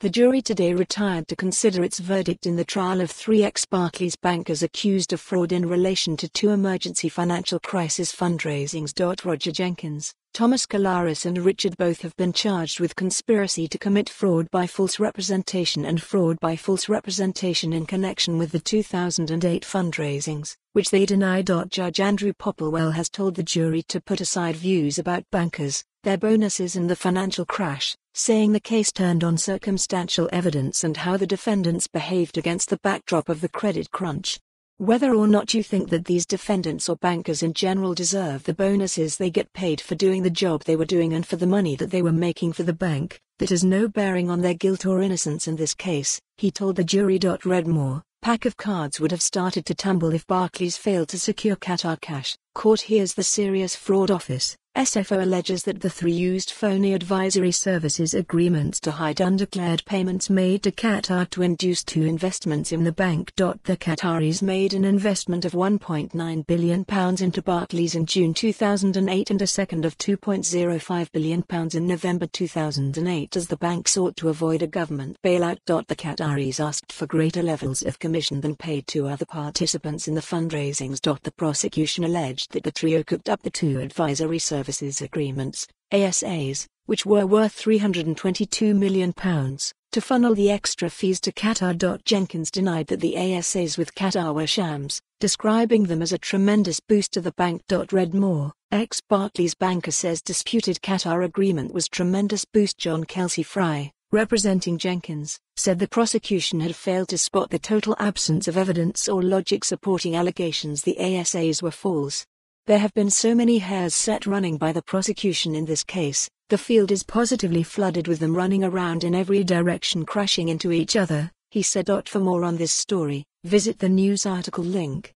The jury today retired to consider its verdict in the trial of three ex-Barclays bankers accused of fraud in relation to two emergency financial crisis fundraisings. Roger Jenkins, Thomas Kalaris and Richard both have been charged with conspiracy to commit fraud by false representation and fraud by false representation in connection with the 2008 fundraisings, which they deny. Judge Andrew Popplewell has told the jury to put aside views about bankers, their bonuses and the financial crash saying the case turned on circumstantial evidence and how the defendants behaved against the backdrop of the credit crunch. Whether or not you think that these defendants or bankers in general deserve the bonuses they get paid for doing the job they were doing and for the money that they were making for the bank, that has no bearing on their guilt or innocence in this case, he told the jury. Redmore, pack of cards would have started to tumble if Barclays failed to secure Qatar cash. Court hears the Serious Fraud Office, SFO alleges that the three used phony advisory services agreements to hide undeclared payments made to Qatar to induce two investments in the bank. The Qataris made an investment of £1.9 billion into Barclays in June 2008 and a second of £2.05 billion in November 2008 as the bank sought to avoid a government bailout. The Qataris asked for greater levels of commission than paid to other participants in the fundraisings. The prosecution alleged that the trio cooked up the two advisory services Services Agreements, ASAs, which were worth £322 million, to funnel the extra fees to Qatar. Jenkins denied that the ASAs with Qatar were shams, describing them as a tremendous boost to the bank. Read more, ex Barclays banker says disputed Qatar agreement was tremendous boost. John Kelsey Fry, representing Jenkins, said the prosecution had failed to spot the total absence of evidence or logic supporting allegations the ASAs were false, there have been so many hairs set running by the prosecution in this case, the field is positively flooded with them running around in every direction crashing into each other, he said. For more on this story, visit the news article link.